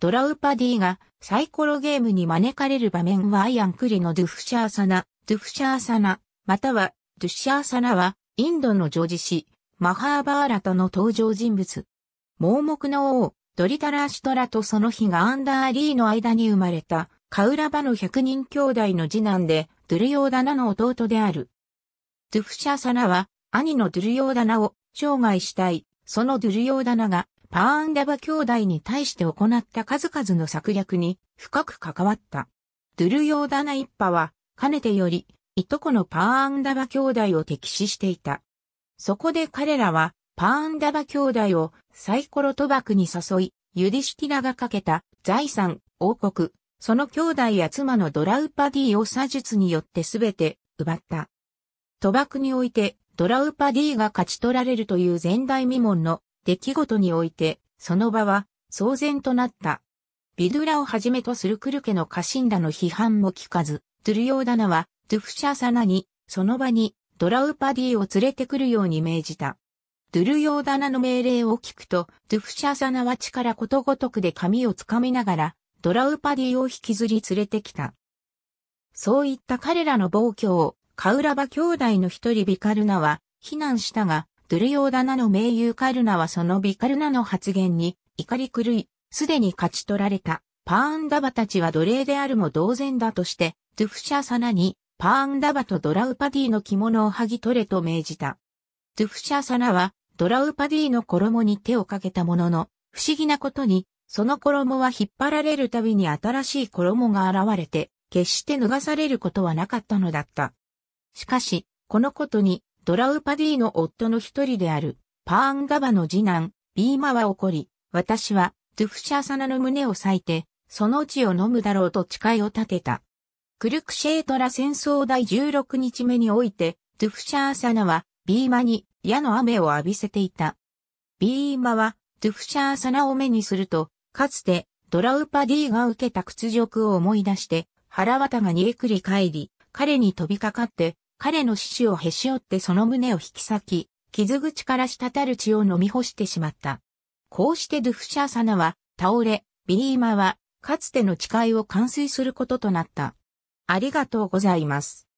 ドラウパディがサイコロゲームに招かれる場面はアイアンクリのドゥフシャーサナ、ドゥフシャーサナ、またはドゥシャーサナはインドの女ジ誌、マハーバーラタの登場人物。盲目の王、ドリタラーシュトラとその日がアンダーリーの間に生まれた、カウラバの百人兄弟の次男で、ドゥルヨーダナの弟である。ドゥフシャーサナは、兄のドゥルヨーダナを生涯したい。そのドゥルヨーダナがパーンダバ兄弟に対して行った数々の策略に深く関わった。ドゥルヨーダナ一派は、かねてより、いとこのパーンダバ兄弟を敵視していた。そこで彼らは、パーンダバ兄弟をサイコロ賭博に誘い、ユディシティラがかけた財産、王国、その兄弟や妻のドラウパディを詐術によってすべて奪った。賭博においてドラウパディが勝ち取られるという前代未聞の出来事において、その場は騒然となった。ビドゥラをはじめとするクルケの家臣らの批判も聞かず、トゥルヨーダナは、トゥフシャーサナに、その場に、ドラウパディを連れてくるように命じた。ドゥルヨーダナの命令を聞くと、トゥフシャーサナは力ことごとくで髪をつかみながら、ドラウパディを引きずり連れてきた。そういった彼らの暴挙を、カウラバ兄弟の一人ビカルナは、非難したが、ドゥルヨーダナの盟友カルナはそのビカルナの発言に怒り狂い、すでに勝ち取られたパーンダバたちは奴隷であるも同然だとして、トゥフシャサナにパーンダバとドラウパディの着物を剥ぎ取れと命じた。トゥフシャサナはドラウパディの衣に手をかけたものの、不思議なことに、その衣は引っ張られるたびに新しい衣が現れて、決して脱がされることはなかったのだった。しかし、このことにドラウパディの夫の一人である、パーンガバの次男、ビーマは怒り、私は、ドゥフシャーサナの胸を裂いて、その血を飲むだろうと誓いを立てた。クルクシェートラ戦争第16日目において、ドゥフシャーサナは、ビーマに矢の雨を浴びせていた。ビーマは、ドゥフシャーサナを目にすると、かつて、ドラウパディが受けた屈辱を思い出して、腹渡が煮えくり返り、彼に飛びかかって、彼の死をへし折ってその胸を引き裂き、傷口から滴る血を飲み干してしまった。こうしてドゥフシャーサナは倒れ、ビリーマはかつての誓いを完遂することとなった。ありがとうございます。